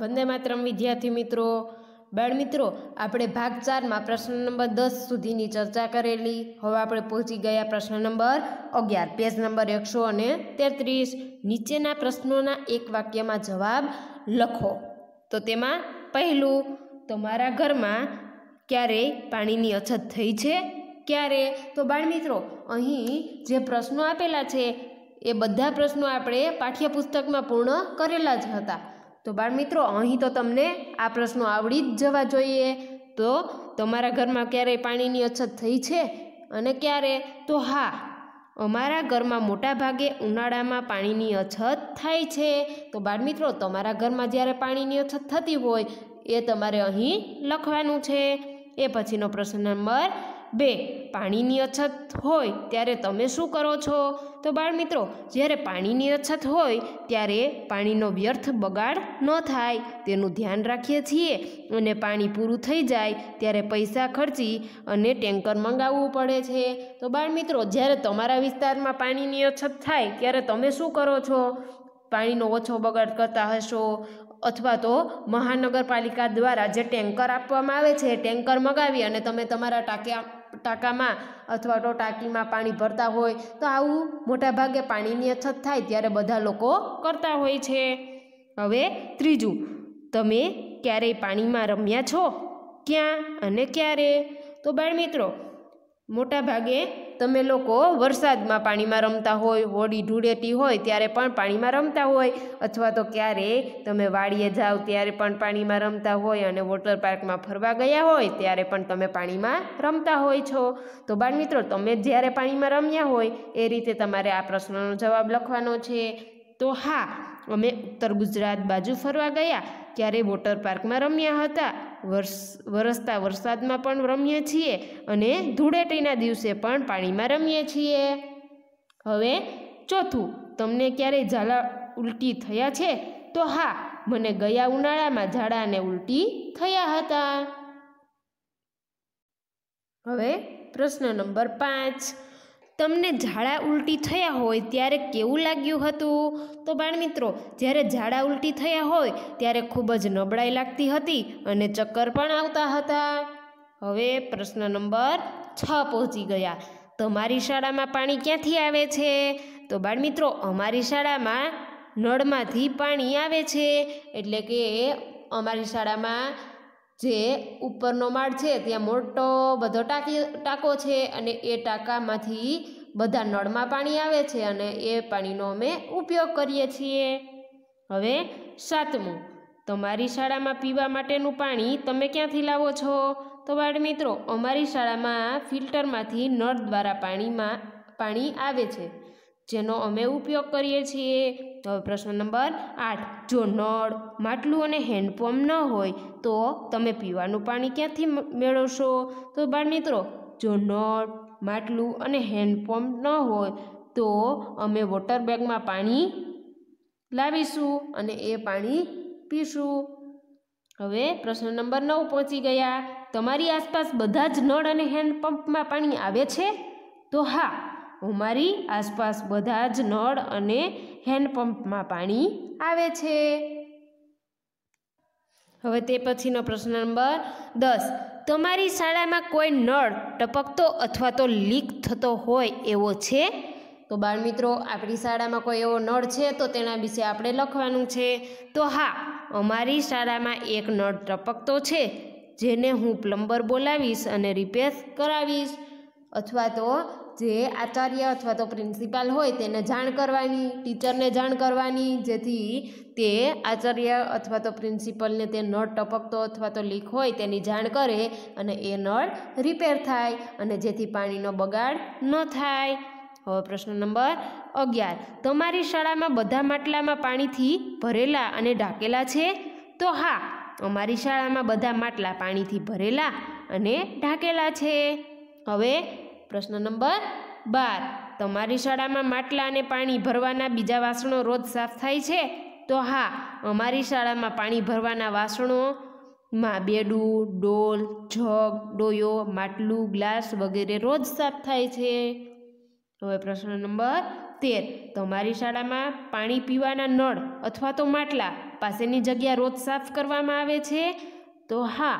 વંદે માત્રમ વિદ્યાર્થી મિત્રો બાળ મિત્રો આપણે ભાગ ચારમાં પ્રશ્ન નંબર દસ સુધીની ચર્ચા કરેલી હવે આપણે પહોંચી ગયા પ્રશ્ન નંબર અગિયાર પેજ નંબર એકસો અને તેત્રીસ નીચેના પ્રશ્નોના એક વાક્યમાં જવાબ લખો તો તેમાં પહેલું તો મારા ઘરમાં ક્યારે પાણીની અછત થઈ છે ક્યારે તો બાળ મિત્રો અહીં જે પ્રશ્નો આપેલા છે એ બધા પ્રશ્નો આપણે પાઠ્યપુસ્તકમાં પૂર્ણ કરેલા જ હતા તો બાળમિત્રો અહીં તો તમને આ પ્રશ્નો આવડી જ જવા જોઈએ તો તમારા ઘરમાં ક્યારેય પાણીની અછત થઈ છે અને ક્યારે તો હા અમારા ઘરમાં મોટાભાગે ઉનાળામાં પાણીની અછત થાય છે તો બાળમિત્રો તમારા ઘરમાં જ્યારે પાણીની અછત થતી હોય એ તમારે અહીં લખવાનું છે એ પછીનો પ્રશ્ન નંબર બે પાણીની અછત હોય ત્યારે તમે શું કરો છો તો બાળમિત્રો જ્યારે પાણીની અછત હોય ત્યારે પાણીનો વ્યર્થ બગાડ ન થાય તેનું ધ્યાન રાખીએ છીએ અને પાણી પૂરું થઈ જાય ત્યારે પૈસા ખર્ચી અને ટેન્કર મંગાવવું પડે છે તો બાળમિત્રો જ્યારે તમારા વિસ્તારમાં પાણીની અછત થાય ત્યારે તમે શું કરો છો પાણીનો ઓછો બગાડ કરતા હશો અથવા તો મહાનગરપાલિકા દ્વારા જે ટેન્કર આપવામાં આવે છે ટેન્કર મગાવી અને તમે તમારા ટાંક્યા ટાંકામાં અથવા તો ટાંકીમાં પાણી ભરતા હોય તો આવું મોટાભાગે પાણીની અછત થાય ત્યારે બધા લોકો કરતા હોય છે હવે ત્રીજું તમે ક્યારેય પાણીમાં રમ્યા છો ક્યાં અને ક્યારે તો બાળ મિત્રો મોટાભાગે તમે લોકો વરસાદમાં પાણીમાં રમતા હોય હોડી ધૂળેટી હોય ત્યારે પણ પાણીમાં રમતા હોય અથવા તો ક્યારે તમે વાડીએ જાઓ ત્યારે પણ પાણીમાં રમતા હોય અને વોટર પાર્કમાં ફરવા ગયા હોય ત્યારે પણ તમે પાણીમાં રમતા હોય છો તો બાળ બાળમિત્રો તમે જ્યારે પાણીમાં રમ્યા હોય એ રીતે તમારે આ પ્રશ્નનો જવાબ લખવાનો છે તો હા અમે ઉત્તર ગુજરાત બાજુ ફરવા ગયા ક્યારેય વોટર પાર્કમાં રમ્યા હતા વરસ વરસતા વરસાદમાં પણ રમીએ છીએ અને ધૂળેટીના દિવસે પણ પાણીમાં રમીએ છીએ હવે ચોથું તમને ક્યારેય ઝાલા ઉલટી થયા છે તો હા મને ગયા ઉનાળામાં ઝાડાને ઉલટી થયા હતા હવે પ્રશ્ન નંબર પાંચ તમને ઝાડા ઉલટી થયા હોય ત્યારે કેવું લાગ્યું હતું તો બાળમિત્રો જ્યારે ઝાડા ઉલટી થયા હોય ત્યારે ખૂબ જ નબળાઈ લાગતી હતી અને ચક્કર પણ આવતા હતા હવે પ્રશ્ન નંબર છ પહોંચી ગયા તમારી શાળામાં પાણી ક્યાંથી આવે છે તો બાળમિત્રો અમારી શાળામાં નળમાંથી પાણી આવે છે એટલે કે અમારી શાળામાં જે ઉપરનો માળ છે ત્યાં મોટો બધો ટાંકી ટાંકો છે અને એ ટાંકામાંથી બધા નળમાં પાણી આવે છે અને એ પાણીનો અમે ઉપયોગ કરીએ છીએ હવે સાતમું તમારી શાળામાં પીવા માટેનું પાણી તમે ક્યાંથી લાવો છો તો બાળ મિત્રો અમારી શાળામાં ફિલ્ટરમાંથી નળ દ્વારા પાણીમાં પાણી આવે છે જેનો અમે ઉપયોગ કરીએ છીએ તો હવે પ્રશ્ન નંબર આઠ જો નળ માટલું અને હેન્ડપંપ ન હોય તો તમે પીવાનું પાણી ક્યાંથી મેળવશો તો બાળ મિત્રો જો નળ માટલું અને હેન્ડપંપ ન હોય તો અમે વોટર બેગમાં પાણી લાવીશું અને એ પાણી પીશું હવે પ્રશ્ન નંબર નવ પહોંચી ગયા તમારી આસપાસ બધા જ નળ અને હેન્ડપંપમાં પાણી આવે છે તો હા અમારી આસપાસ બધા જ નળ અને હેન્ડપંપમાં પાણી આવે છે હવે તે પછીનો પ્રશ્ન નંબર દસ તમારી શાળામાં કોઈ નળ ટપકતો અથવા તો લીક થતો હોય એવો છે તો બાળમિત્રો આપણી શાળામાં કોઈ એવો નળ છે તો તેના વિશે આપણે લખવાનું છે તો હા અમારી શાળામાં એક નળ ટપકતો છે જેને હું પ્લમ્બર બોલાવીશ અને રિપેર કરાવીશ અથવા તો જે આચાર્ય અથવા તો પ્રિન્સિપાલ હોય તેને જાણ કરવાની ટીચરને જાણ કરવાની જેથી તે આચાર્ય અથવા તો પ્રિન્સિપલને તે નળ ટપકતો અથવા તો લીક હોય તેની જાણ કરે અને એ નળ રિપેર થાય અને જેથી પાણીનો બગાડ ન થાય હવે પ્રશ્ન નંબર અગિયાર તમારી શાળામાં બધા માટલામાં પાણીથી ભરેલા અને ઢાંકેલા છે તો હા અમારી શાળામાં બધા માટલા પાણીથી ભરેલા અને ઢાંકેલા છે હવે પ્રશ્ન નંબર બાર તમારી શાળામાં માટલા અને પાણી ભરવાના બીજા વાસણો રોજ સાફ થાય છે તો હા અમારી શાળામાં પાણી ભરવાના વાસણોમાં બેડું ડોલ જગ ડોયો માટલું ગ્લાસ વગેરે રોજ સાફ થાય છે હવે પ્રશ્ન નંબર તેર તમારી શાળામાં પાણી પીવાના નળ અથવા તો માટલા પાસેની જગ્યા રોજ સાફ કરવામાં આવે છે તો હા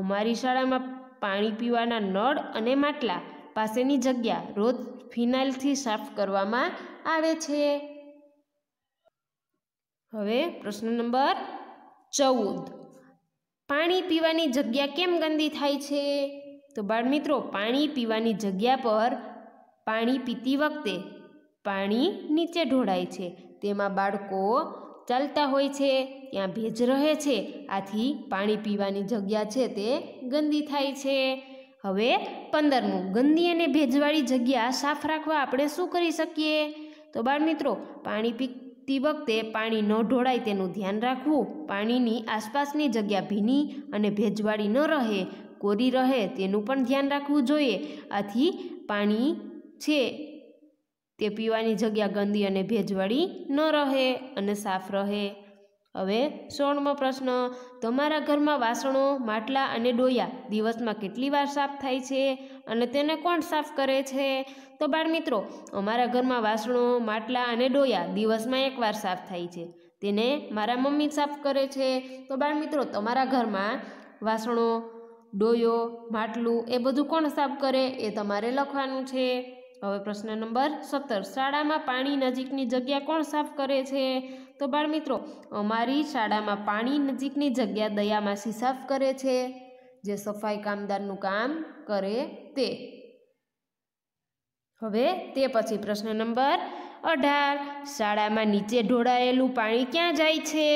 અમારી શાળામાં પાણી પીવાના નળ અને માટલા પાસેની જગ્યા રોજ ફિનાઇલથી સાફ કરવામાં આવે છે હવે પ્રશ્ન નંબર ચૌદ પાણી પીવાની જગ્યા કેમ ગંદી થાય છે તો બાળમિત્રો પાણી પીવાની જગ્યા પર પાણી પીતી વખતે પાણી નીચે ઢોળાય છે તેમાં બાળકો ચાલતા હોય છે ત્યાં ભેજ રહે છે આથી પાણી પીવાની જગ્યા છે તે ગંદી થાય છે હવે પંદરમું ગંદી અને ભેજવાળી જગ્યા સાફ રાખવા આપણે શું કરી શકીએ તો બાળમિત્રો પાણી પીતી વખતે પાણી ન ઢોળાય તેનું ધ્યાન રાખવું પાણીની આસપાસની જગ્યા ભીની અને ભેજવાળી ન રહે કોરી રહે તેનું પણ ધ્યાન રાખવું જોઈએ આથી પાણી છે તે પીવાની જગ્યા ગંદી અને ભેજવાળી ન રહે અને સાફ રહે હવે સોળમો પ્રશ્ન તમારા ઘરમાં વાસણો માટલા અને ડોયા દિવસમાં કેટલી વાર સાફ થાય છે અને તેને કોણ સાફ કરે છે તો બાળમિત્રો અમારા ઘરમાં વાસણો માટલા અને ડોયા દિવસમાં એકવાર સાફ થાય છે તેને મારા મમ્મી સાફ કરે છે તો બાળમિત્રો તમારા ઘરમાં વાસણો ડોયો માટલું એ બધું કોણ સાફ કરે એ તમારે લખવાનું છે હવે પ્રશ્ન નંબર સત્તર શાળામાં પાણી નજીકની જગ્યા કોણ સાફ કરે છે તો બાળમિત્રો અમારી શાળામાં પાણી નજીકની જગ્યા દયામાસી સાફ કરે છે જે સફાઈ કામદારનું કામ કરે તે હવે તે પછી પ્રશ્ન નંબર અઢાર શાળામાં નીચે ઢોળાયેલું પાણી ક્યાં જાય છે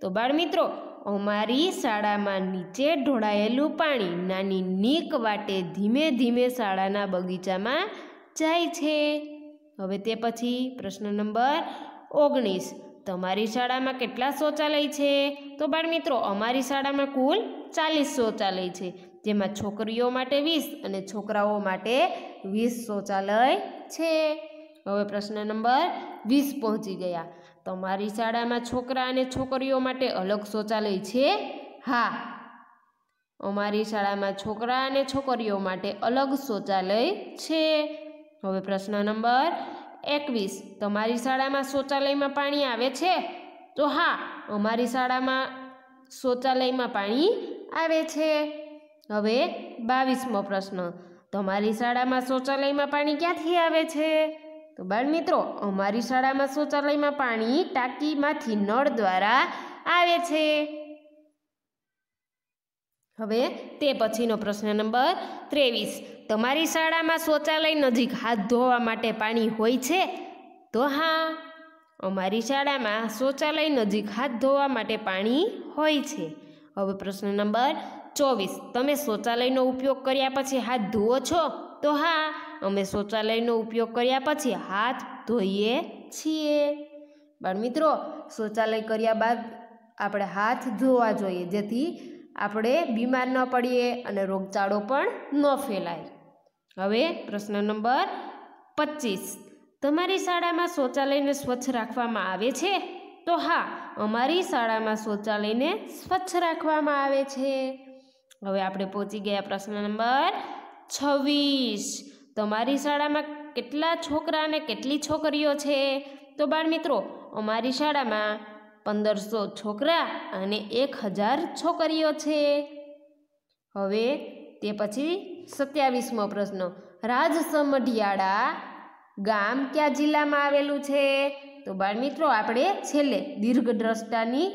તો બાળમિત્રો અમારી શાળામાં નીચે ઢોળાયેલું પાણી નાની નીક વાટે ધીમે ધીમે શાળાના બગીચામાં જાય છે હવે તે પછી પ્રશ્ન નંબર ઓગણીસ તમારી શાળામાં કેટલા શૌચાલય છે તો બાળમિત્રો અમારી શાળામાં કુલ ચાલીસ શૌચાલય છે જેમાં છોકરીઓ માટે વીસ અને છોકરાઓ માટે વીસ શૌચાલય છે હવે પ્રશ્ન નંબર વીસ પહોંચી ગયા તમારી શાળામાં છોકરા અને છોકરીઓ માટે અલગ શૌચાલય છે હા અમારી શાળામાં છોકરા અને છોકરીઓ માટે અલગ શૌચાલય છે હવે પ્રશ્ન નંબર એકવીસ તમારી શાળામાં શૌચાલયમાં પાણી આવે છે તો હા અમારી શાળામાં શૌચાલયમાં પાણી આવે છે હવે બાવીસમો પ્રશ્ન તમારી શાળામાં શૌચાલયમાં પાણી ક્યાંથી આવે છે તો બાળ મિત્રો અમારી શાળામાં શૌચાલયમાં પાણી ટાંકીમાંથી નળ દ્વારા આવે છે હવે તે પછીનો પ્રશ્ન નંબર ત્રેવીસ તમારી શાળામાં શૌચાલય નજીક હાથ ધોવા માટે પાણી હોય છે તો હા અમારી શાળામાં શૌચાલય નજીક હાથ ધોવા માટે પાણી હોય છે હવે પ્રશ્ન નંબર ચોવીસ તમે શૌચાલયનો ઉપયોગ કર્યા પછી હાથ ધોવો છો તો હા અમે શૌચાલયનો ઉપયોગ કર્યા પછી હાથ ધોઈએ છીએ બાળમિત્રો શૌચાલય કર્યા બાદ આપણે હાથ ધોવા જોઈએ જેથી આપણે બીમાર ન પડીએ અને રોગચાળો પણ ન ફેલાય હવે પ્રશ્ન નંબર પચીસ તમારી શાળામાં શૌચાલયને સ્વચ્છ રાખવામાં આવે છે તો હા અમારી શાળામાં શૌચાલયને સ્વચ્છ રાખવામાં આવે છે હવે આપણે પહોંચી ગયા પ્રશ્ન નંબર છવ્વીસ તમારી શાળામાં કેટલા છોકરા અને કેટલી છોકરીઓ છે તો બાળ મિત્રો અમારી શાળામાં પંદરસો છોકરા અને એક હજાર છોકરીઓ છે હવે તે પછી સત્યાવીસમો પ્રશ્ન રાજસમઢિયાળા ગામ કયા જિલ્લામાં આવેલું છે તો બાળમિત્રો આપણે છેલ્લે દીર્ઘ દીર્ઘદ્રષ્ટાની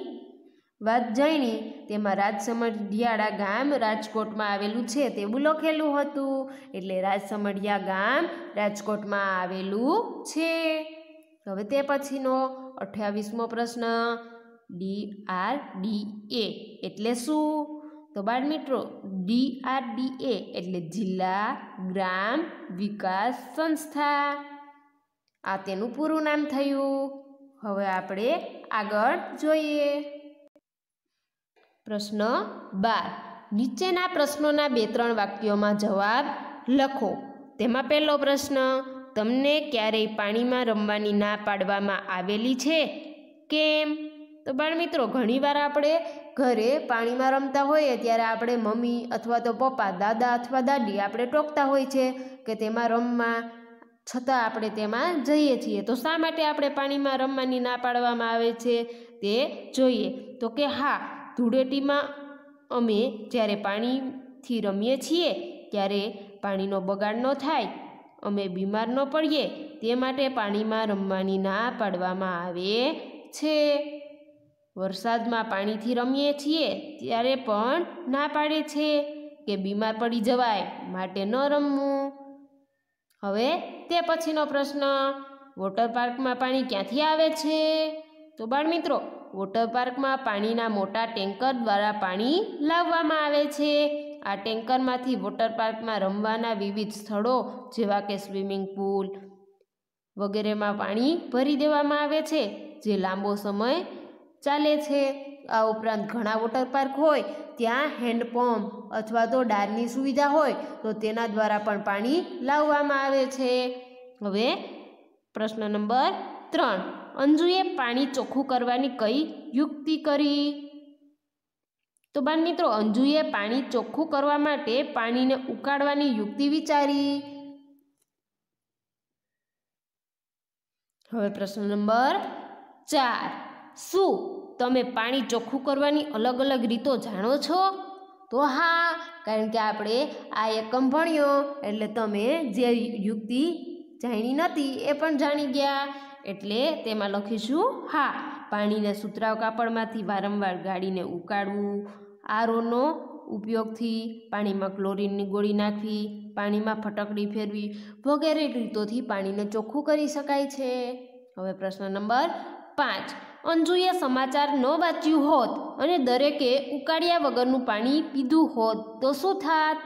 વાત જાણી તેમાં રાજસમઢિયાળા ગામ રાજકોટમાં આવેલું છે તેવું લખેલું હતું એટલે રાજસમઢિયા ગામ રાજકોટમાં આવેલું છે હવે તે પછીનો અઠ્યાવીસમો પ્રશ્ન ડી આર ડી એ એટલે શું તો બાળ મિત્રો ડી આર ડી એ એટલે જિલ્લા ગ્રામ વિકાસ સંસ્થા આ તેનું પૂરું નામ થયું હવે આપણે આગળ જોઈએ પ્રશ્ન બાર નીચેના પ્રશ્નોના બે ત્રણ વાક્યોમાં જવાબ લખો તેમાં પહેલો પ્રશ્ન તમને ક્યારેય પાણીમાં રમવાની ના પાડવામાં આવેલી છે કેમ તો બાળમિત્રો ઘણીવાર આપણે ઘરે પાણીમાં રમતા હોઈએ ત્યારે આપણે મમ્મી અથવા તો પપ્પા દાદા અથવા દાદી આપણે ટોકતા હોય છે કે તેમાં રમવા છતાં આપણે તેમાં જઈએ છીએ તો શા માટે આપણે પાણીમાં રમવાની ના પાડવામાં આવે છે તે જોઈએ તો કે હા ધૂળેટીમાં અમે જ્યારે પાણીથી રમીએ છીએ ત્યારે પાણીનો બગાડ ન થાય અમે બીમાર ન પડીએ તે માટે પાણીમાં રમવાની ના પાડવામાં આવે છે વરસાદમાં પાણીથી રમીએ છીએ ત્યારે પણ ના પાડે છે કે બીમાર પડી જવાય માટે ન રમવું હવે તે પછીનો પ્રશ્ન વોટરપાર્કમાં પાણી ક્યાંથી આવે છે તો બાળમિત્રો વોટર પાર્કમાં પાણીના મોટા ટેન્કર દ્વારા પાણી લાવવામાં આવે છે આ ટેન્કરમાંથી વોટર પાર્કમાં રમવાના વિવિધ સ્થળો જેવા કે સ્વિમિંગ પુલ વગેરેમાં પાણી ભરી દેવામાં આવે છે જે લાંબો સમય ચાલે છે આ ઉપરાંત ઘણા વોટર પાર્ક હોય ત્યાં હેન્ડપંપ અથવા તો ડારની સુવિધા હોય તો તેના દ્વારા પણ પાણી લાવવામાં આવે છે હવે પ્રશ્ન નંબર ત્રણ અંજુએ પાણી ચોખ્ખું કરવાની કઈ યુક્તિ કરી તો બાળ મિત્રો અંજુએ પાણી ચોખ્ખું કરવા માટે પાણીને ઉકાળવાની યુક્તિ વિચારી હવે પ્રશ્ન નંબર ચાર શું તમે પાણી ચોખ્ખું કરવાની અલગ અલગ રીતો જાણો છો તો હા કારણ કે આપણે આ એકમ ભણ્યો એટલે તમે જે યુક્તિ જાણી નથી એ પણ જાણી ગયા એટલે તેમાં લખીશું હા પાણીને સુતરાવ કાપડમાંથી વારંવાર ગાળીને ઉકાળવું આરોનો ઉપયોગથી પાણીમાં ક્લોરીનની ગોળી નાખવી પાણીમાં ફટકડી ફેરવી વગેરે રીતોથી પાણીને ચોખ્ખું કરી શકાય છે હવે પ્રશ્ન નંબર પાંચ અંજુએ સમાચાર ન વાંચ્યું હોત અને દરેકે ઉકાળ્યા વગરનું પાણી પીધું હોત તો શું થાત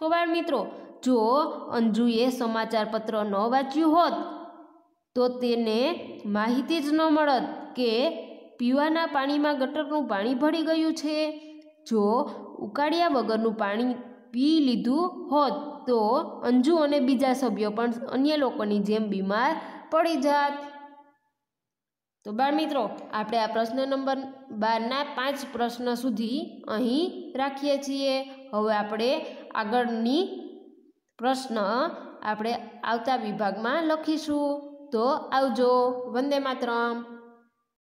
તો બાળ મિત્રો જો અંજુએ સમાચાર પત્ર ન વાંચ્યું હોત તો તેને માહિતી જ ન મળત કે પીવાના પાણીમાં ગટરનું પાણી ભળી ગયું છે જો ઉકાળ્યા વગરનું પાણી પી લીધું હોત તો અંજુ અને બીજા સભ્યો પણ અન્ય લોકોની જેમ બીમાર પડી જાત તો બાળ મિત્રો આપણે આ પ્રશ્ન નંબર બારના પાંચ પ્રશ્ન સુધી અહીં રાખીએ છીએ હવે આપણે આગળની પ્રશ્ન આપણે આવતા વિભાગમાં લખીશું તો આવજો વંદે માતરમ